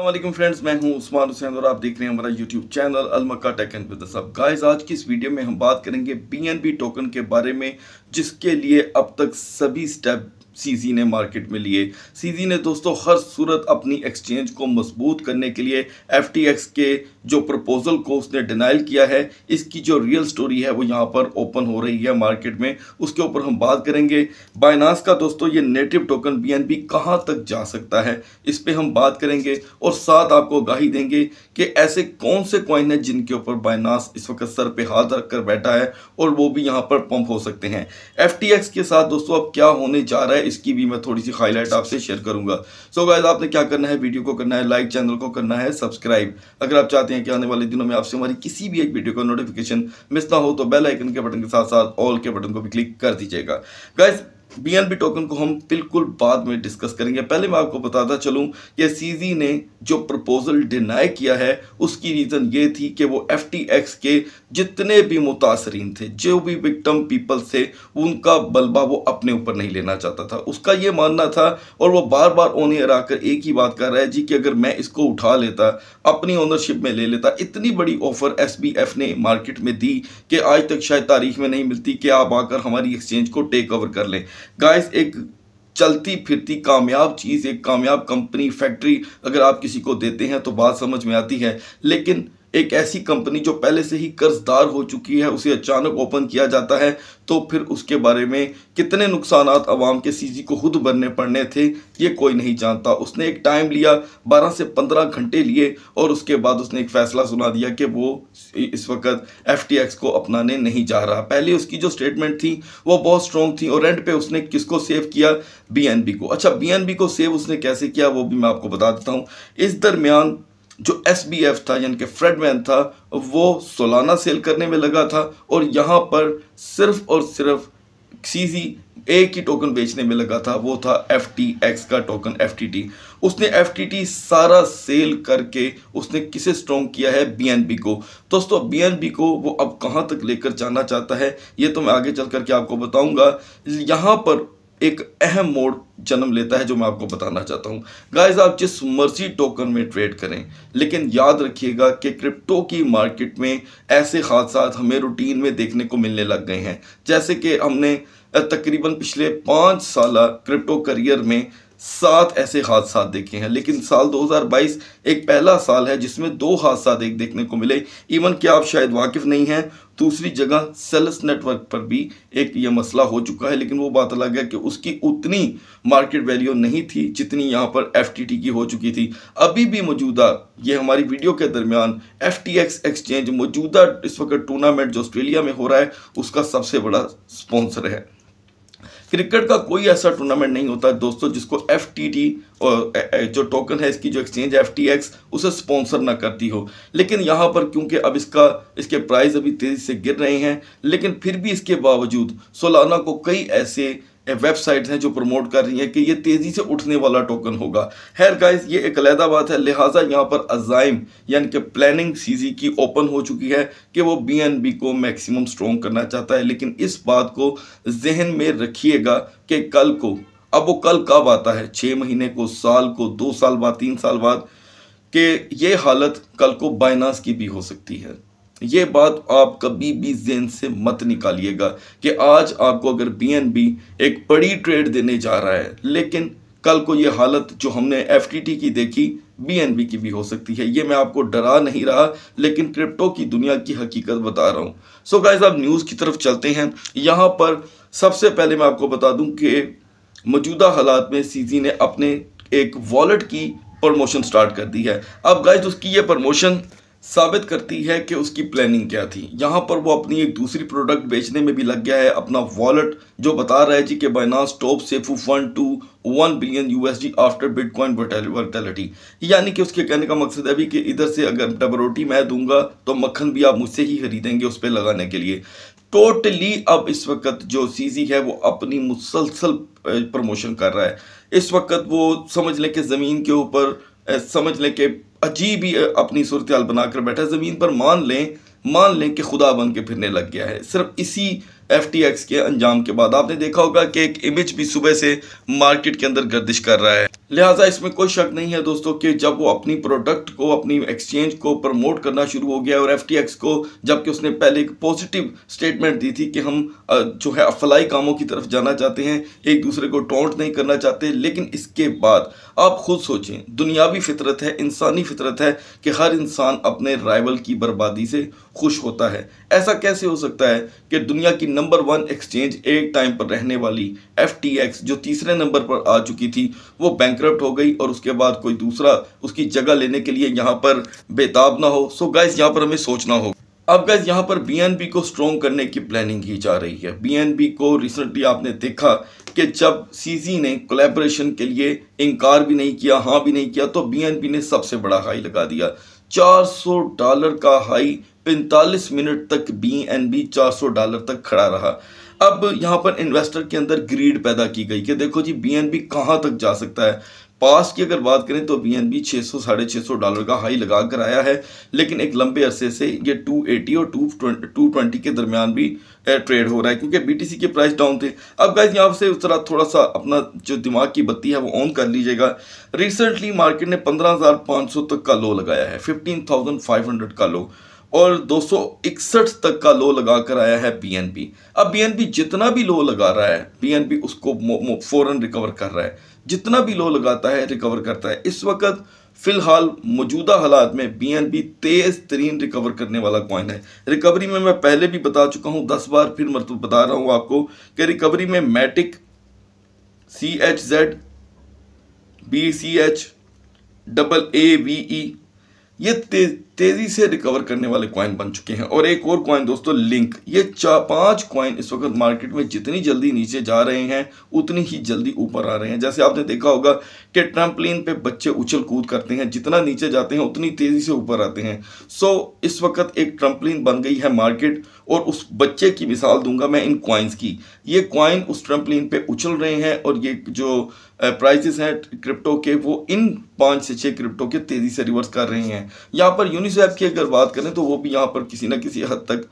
अल्लाह friends मैं हूं उस्मान हुसैन और आप देख रहे हैं हमारा यूट्यूब चैनल अलमका टेक एंड बिजनेस अब गाइस आज की इस वीडियो में हम बात करेंगे बीएनबी टोकन के बारे में जिसके लिए अब तक सभी स्टेप सीजी ने मार्केट में लिए सीजी ने दोस्तों हर सूरत अपनी एक्सचेंज को मजबूत करने के लिए एफटीएक्स के जो प्रपोजल को उसने डिनाइल किया है इसकी जो रियल स्टोरी है वो यहाँ पर ओपन हो रही है मार्केट में उसके ऊपर हम बात करेंगे बाइनास का दोस्तों ये नेटिव टोकन बी एन कहाँ तक जा सकता है इस पर हम बात करेंगे और साथ आपको आगाही देंगे कि ऐसे कौन से कॉइन हैं जिनके ऊपर बाइनास इस वक्त सर पर हाथ रख कर बैठा है और वो भी यहाँ पर पम्प हो सकते हैं एफ के साथ दोस्तों अब क्या होने जा रहा है इसकी भी मैं थोड़ी सी हाईलाइट आपसे शेयर करूंगा सो so गाइज आपने क्या करना है वीडियो को करना है लाइक चैनल को करना है सब्सक्राइब अगर आप चाहते हैं कि आने वाले दिनों में आपसे हमारी किसी भी एक वीडियो का नोटिफिकेशन मिस ना हो तो बेलाइकन के बटन के साथ साथ ऑल के बटन को भी क्लिक कर दीजिएगा गाइज बीएनबी टोकन को हम बिल्कुल बाद में डिस्कस करेंगे पहले मैं आपको बताता चलूं कि सीजी ने जो प्रपोजल डिनाई किया है उसकी रीज़न ये थी कि वो एफ के जितने भी मुतासरीन थे जो भी विक्टम पीपल्स थे उनका बलबा वो अपने ऊपर नहीं लेना चाहता था उसका ये मानना था और वो बार बार ओने आकर एक ही बात कर रहा है जी कि अगर मैं इसको उठा लेता अपनी ओनरशिप में ले लेता इतनी बड़ी ऑफर एस ने मार्केट में दी कि आज तक शायद तारीख में नहीं मिलती कि आप आकर हमारी एक्सचेंज को टेक ओवर कर लें गाइस एक चलती फिरती कामयाब चीज़ एक कामयाब कंपनी फैक्ट्री अगर आप किसी को देते हैं तो बात समझ में आती है लेकिन एक ऐसी कंपनी जो पहले से ही कर्जदार हो चुकी है उसे अचानक ओपन किया जाता है तो फिर उसके बारे में कितने नुकसान आवाम के सीजी को खुद भरने पड़ने थे ये कोई नहीं जानता उसने एक टाइम लिया 12 से 15 घंटे लिए और उसके बाद उसने एक फ़ैसला सुना दिया कि वो इस वक्त एफ को अपनाने नहीं जा रहा पहले उसकी जो स्टेटमेंट थी वो बहुत स्ट्रॉन्ग थी और एंड पे उसने किसको सेव किया बी को अच्छा बी को सेव उसने कैसे किया वो भी मैं आपको बता देता हूँ इस दरमियान जो एस था यानी कि फ्रेडमैन था वो सोलाना सेल करने में लगा था और यहाँ पर सिर्फ और सिर्फ सी एक ही टोकन बेचने में लगा था वो था एफ का टोकन एफ उसने एफ सारा सेल करके उसने किसे स्ट्रॉन्ग किया है बी को दोस्तों बी को वो अब कहाँ तक लेकर जाना चाहता है ये तो मैं आगे चल करके आपको बताऊंगा यहाँ पर एक अहम मोड़ जन्म लेता है जो मैं आपको बताना चाहता हूँ गाइस आप जिस मर्जी टोकन में ट्रेड करें लेकिन याद रखिएगा कि क्रिप्टो की मार्केट में ऐसे हादसा हमें रूटीन में देखने को मिलने लग गए हैं जैसे कि हमने तकरीबन पिछले पाँच साल क्रिप्टो करियर में सात ऐसे हादसा देखे हैं लेकिन साल 2022 एक पहला साल है जिसमें दो हादसा देख देखने को मिले इवन कि आप शायद वाकिफ नहीं हैं दूसरी जगह सेल्स नेटवर्क पर भी एक ये मसला हो चुका है लेकिन वो बात अलग है कि उसकी उतनी मार्केट वैल्यू नहीं थी जितनी यहाँ पर एफ की हो चुकी थी अभी भी मौजूदा ये हमारी वीडियो के दरमियान एफ एक्सचेंज मौजूदा इस वक्त टूर्नामेंट जो ऑस्ट्रेलिया में हो रहा है उसका सबसे बड़ा स्पॉन्सर है क्रिकेट का कोई ऐसा टूर्नामेंट नहीं होता दोस्तों जिसको एफ टी टी जो टोकन है इसकी जो एक्सचेंज एफ टी एक्स उसे स्पॉन्सर ना करती हो लेकिन यहाँ पर क्योंकि अब इसका इसके प्राइस अभी तेज़ी से गिर रहे हैं लेकिन फिर भी इसके बावजूद सोलाना को कई ऐसे वेबसाइट्स हैं जो प्रमोट कर रही हैं कि ये तेज़ी से उठने वाला टोकन होगा हैर गाइस ये एक अलहदा बात है लिहाजा यहाँ पर अजाइम यानी कि प्लानिंग सीजी की ओपन हो चुकी है कि वो बीएनबी को मैक्सिमम स्ट्रॉन्ग करना चाहता है लेकिन इस बात को जहन में रखिएगा कि कल को अब वो कल कब आता है छः महीने को साल को दो साल बाद तीन साल बाद कि ये हालत कल को बाइनास की भी हो सकती है ये बात आप कभी भी जेन से मत निकालिएगा कि आज आपको अगर बीएनबी एक बड़ी ट्रेड देने जा रहा है लेकिन कल को ये हालत जो हमने एफ की देखी बीएनबी की भी हो सकती है ये मैं आपको डरा नहीं रहा लेकिन क्रिप्टो की दुनिया की हकीकत बता रहा हूँ सो गाइज आप न्यूज़ की तरफ चलते हैं यहाँ पर सबसे पहले मैं आपको बता दूँ कि मौजूदा हालात में सी ने अपने एक वॉलेट की प्रमोशन स्टार्ट कर दी है अब गाइज उसकी ये प्रमोशन साबित करती है कि उसकी प्लानिंग क्या थी यहाँ पर वो अपनी एक दूसरी प्रोडक्ट बेचने में भी लग गया है अपना वॉलेट जो बता रहा है जी कि Binance top SAFU fund to one billion USD after bitcoin volatility यानी कि उसके कहने का मकसद है भी कि इधर से अगर डबरोटी मैं दूंगा तो मक्खन भी आप मुझसे ही खरीदेंगे उस पर लगाने के लिए टोटली अब इस वक्त जो सीजी है वो अपनी मुसलसल प्रमोशन कर रहा है इस वक्त वो समझ लें कि ज़मीन के ऊपर समझ लें कि अजीब ही अपनी सूरत हाल बनाकर बैठा है ज़मीन पर मान लें मान लें कि खुदा बन के फिरने लग गया है सिर्फ इसी एफ टी एक्स के अंजाम के बाद आपने देखा होगा कि एक इमेज भी सुबह से मार्केट के अंदर गर्दिश कर रहा है लिहाजा इसमें कोई शक नहीं है दोस्तों कि जब वो अपनी प्रोडक्ट को अपनी एक्सचेंज को प्रमोट करना शुरू हो गया और एफ को जबकि उसने पहले एक पॉजिटिव स्टेटमेंट दी थी कि हम जो है अफलाई कामों की तरफ जाना चाहते हैं एक दूसरे को टोंट नहीं करना चाहते लेकिन इसके बाद आप खुद सोचें दुनियावी फितरत है इंसानी फितरत है कि हर इंसान अपने राइवल की बर्बादी से खुश होता है ऐसा कैसे हो सकता है कि दुनिया की नंबर वन एक्सचेंज एक टाइम पर रहने वाली एफ जो तीसरे नंबर पर आ चुकी थी वो बैंक बैंक्रप्ट हो गई और उसके बाद कोई दूसरा उसकी जगह लेने के लिए यहाँ पर बेताब ना हो सो गाइज यहाँ पर हमें सोचना हो अब गैस यहाँ पर बीएनबी को स्ट्रॉन्ग करने की प्लानिंग की जा रही है बीएनबी को रिसेंटली आपने देखा कि जब सीजी ने कोलेब्रेशन के लिए इनकार भी नहीं किया हाँ भी नहीं किया तो बीएनबी ने सबसे बड़ा हाई लगा दिया 400 डॉलर का हाई 45 मिनट तक बीएनबी 400 डॉलर तक खड़ा रहा अब यहाँ पर इन्वेस्टर के अंदर ग्रीड पैदा की गई कि देखो जी बीएनबी कहाँ तक जा सकता है पास की अगर बात करें तो बी एन बी छः सौ साढ़े छः सौ डॉलर का हाई लगा कर आया है लेकिन एक लंबे अरसे से ये टू एटी और टू टू ट्वेंटी के दरमियान भी ट्रेड हो रहा है क्योंकि बी टी सी के प्राइस डाउन थे अब गाइज यहाँ से उस तरह थोड़ा सा अपना जो दिमाग की बत्ती है वो ऑन कर लीजिएगा रिसेंटली मार्केट ने पंद्रह हज़ार पाँच सौ तक का लो लगाया है फिफ्टीन थाउजेंड फाइव हंड्रेड का लो और दो तक का लो लगा कर आया है बीएनपी अब बीएनपी जितना भी लो लगा रहा है बीएनपी उसको फ़ौरन रिकवर कर रहा है जितना भी लो लगाता है रिकवर करता है इस वक्त फिलहाल मौजूदा हालात में बीएनबी तेज़ तरीन रिकवर करने वाला कॉइन है रिकवरी में मैं पहले भी बता चुका हूँ दस बार फिर मतलब बता रहा हूँ आपको कि रिकवरी में MATIC C H Z B C H double A V E ये तेजी से रिकवर करने वाले क्वाइन बन चुके हैं और एक और क्वाइन दोस्तों लिंक ये चार पांच क्वाइन इस वक्त मार्केट में जितनी जल्दी नीचे जा रहे हैं उतनी ही जल्दी ऊपर आ रहे हैं जैसे आपने देखा होगा कि ट्रम्पलिन पे बच्चे उछल कूद करते हैं जितना नीचे जाते हैं उतनी तेजी से ऊपर आते हैं सो इस वक्त एक ट्रम्पलिन बन गई है मार्केट और उस बच्चे की मिसाल दूंगा मैं इन क्वाइंस की ये क्वाइन उस ट्रम्पलिन पे उछल रहे हैं और ये जो प्राइसिस हैं क्रिप्टो के वो इन पाँच से छः क्रिप्टो के तेज़ी से रिवर्स कर रहे हैं यहाँ पर यूनिसेफ की अगर बात करें तो वो भी यहाँ पर किसी ना किसी हद तक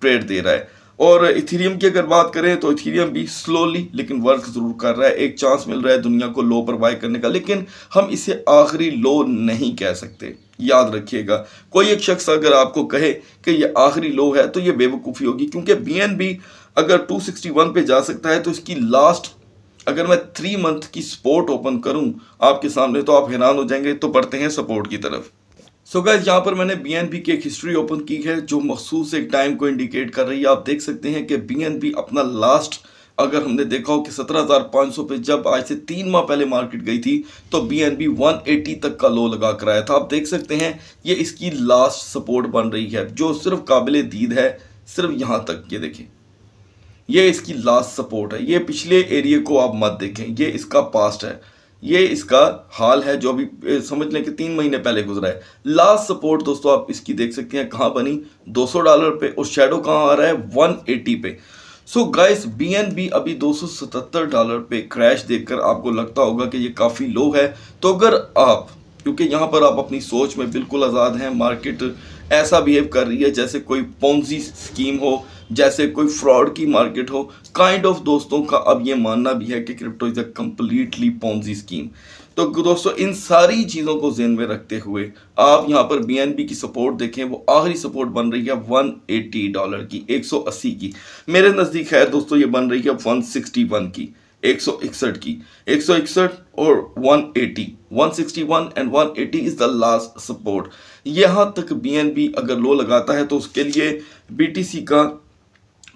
ट्रेड दे रहा है और इथीरियम की अगर बात करें तो इथेरियम भी स्लोली लेकिन वर्क ज़रूर कर रहा है एक चांस मिल रहा है दुनिया को लो पर बाय करने का लेकिन हम इसे आखिरी लो नहीं कह सकते याद रखिएगा कोई एक शख्स अगर आपको कहे कि ये आखिरी लो है तो ये बेवकूफ़ी होगी क्योंकि बी अगर 261 पे जा सकता है तो इसकी लास्ट अगर मैं थ्री मंथ की सपोर्ट ओपन करूं आपके सामने तो आप हैरान हो जाएंगे तो बढ़ते हैं सपोर्ट की तरफ सो गाइज यहाँ पर मैंने बी की एक हिस्ट्री ओपन की है जो मखसूस एक टाइम को इंडिकेट कर रही है आप देख सकते हैं कि बी अपना लास्ट अगर हमने देखा हो कि 17,500 पे जब आज से तीन माह पहले मार्केट गई थी तो बी एन बी वन तक का लो लगा कर आया था आप देख सकते हैं ये इसकी लास्ट सपोर्ट बन रही है जो सिर्फ काबिल दीद है सिर्फ यहाँ तक ये देखें ये इसकी लास्ट सपोर्ट है ये पिछले एरिए को आप मत देखें ये इसका पास्ट है ये इसका हाल है जो अभी समझ लें कि तीन महीने पहले गुजरा है लास्ट सपोर्ट दोस्तों आप इसकी देख सकते हैं कहाँ बनी 200 डॉलर पे और शेडो कहाँ आ रहा है 180 पे सो गाइस बी अभी 277 डॉलर पे क्रैश देखकर आपको लगता होगा कि ये काफ़ी लो है तो अगर आप क्योंकि यहाँ पर आप अपनी सोच में बिल्कुल आज़ाद हैं मार्केट ऐसा बिहेव कर रही है जैसे कोई पौजी स्कीम हो जैसे कोई फ्रॉड की मार्केट हो काइंड ऑफ दोस्तों का अब ये मानना भी है कि crypto is a completely Ponzi scheme तो दोस्तों इन सारी चीज़ों को जेन में रखते हुए आप यहाँ पर बी की सपोर्ट देखें वो आखिरी सपोर्ट बन रही है 180 डॉलर की 180 की मेरे नज़दीक है दोस्तों ये बन रही है 161 की 161 की 161 और 180 161 and 180 is the last support यहाँ तक बी अगर लो लगाता है तो उसके लिए बी का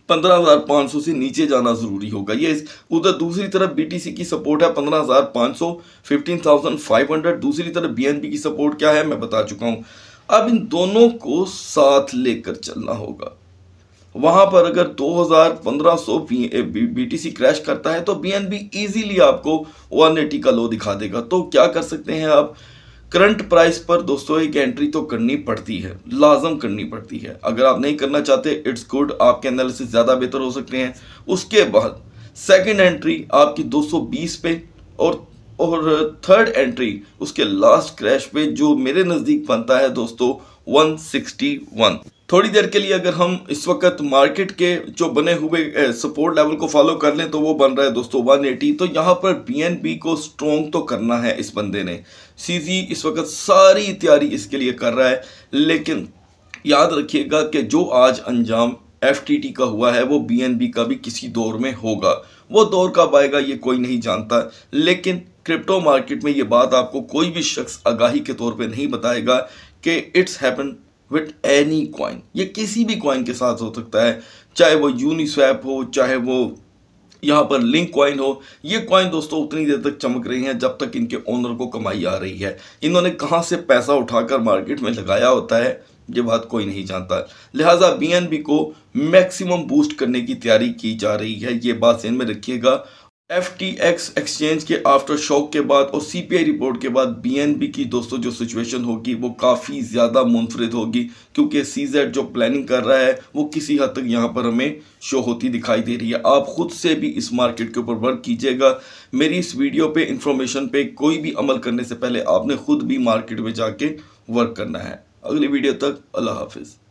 पंद्रह हज़ार सौ से नीचे जाना ज़रूरी होगा ये उधर दूसरी तरफ बीटीसी की सपोर्ट है पंद्रह हज़ार सौ फिफ्टीन थाउजेंड फाइव हंड्रेड दूसरी तरफ बीएनपी की सपोर्ट क्या है मैं बता चुका हूँ अब इन दोनों को साथ लेकर चलना होगा वहां पर अगर 2000 1500 बीटीसी क्रैश करता है तो बीएनबी इजीली आपको 180 का लो दिखा देगा तो क्या कर सकते हैं आप करंट प्राइस पर दोस्तों एक एंट्री तो करनी पड़ती है लाजम करनी पड़ती है अगर आप नहीं करना चाहते इट्स गुड आपके एनालिसिस ज़्यादा बेहतर हो सकते हैं उसके बाद सेकंड एंट्री आपकी 220 पे और और थर्ड एंट्री उसके लास्ट क्रैश पे जो मेरे नज़दीक बनता है दोस्तों 161 थोड़ी देर के लिए अगर हम इस वक्त मार्केट के जो बने हुए सपोर्ट लेवल को फॉलो कर लें तो वो बन रहा है दोस्तों 180 तो यहाँ पर बीएनबी को स्ट्रॉन्ग तो करना है इस बंदे ने सीजी इस वक्त सारी तैयारी इसके लिए कर रहा है लेकिन याद रखिएगा कि जो आज अंजाम एफ का हुआ है वो बी का भी किसी दौर में होगा वो दौर कब आएगा ये कोई नहीं जानता लेकिन क्रिप्टो मार्केट में ये बात आपको कोई भी शख्स आगाही के तौर पे नहीं बताएगा कि it's happen with any coin ये किसी भी कॉइन के साथ हो सकता है चाहे वो यूनिस्वैप हो चाहे वो यहाँ पर लिंक कॉइन हो ये कॉइन दोस्तों उतनी देर तक चमक रही हैं जब तक इनके ओनर को कमाई आ रही है इन्होंने कहाँ से पैसा उठाकर मार्केट में लगाया होता है ये बात कोई नहीं जानता लिहाजा बी को मैक्सिमम बूस्ट करने की तैयारी की जा रही है ये बात इन में रखिएगा एफ टी एक्स एक्सचेंज के आफ्टर शॉक के बाद और सी पी आई रिपोर्ट के बाद बी एन बी की दोस्तों जो सिचुएशन होगी वो काफ़ी ज़्यादा मुनफरद होगी क्योंकि सी जेड जो प्लानिंग कर रहा है वो किसी हद तक यहाँ पर हमें शो होती दिखाई दे रही है आप खुद से भी इस मार्केट के ऊपर वर्क कीजिएगा मेरी इस वीडियो पे इंफॉर्मेशन पे कोई भी अमल करने से पहले आपने खुद भी मार्केट में जाके वर्क करना है अगली वीडियो तक अल्लाह हाफिज़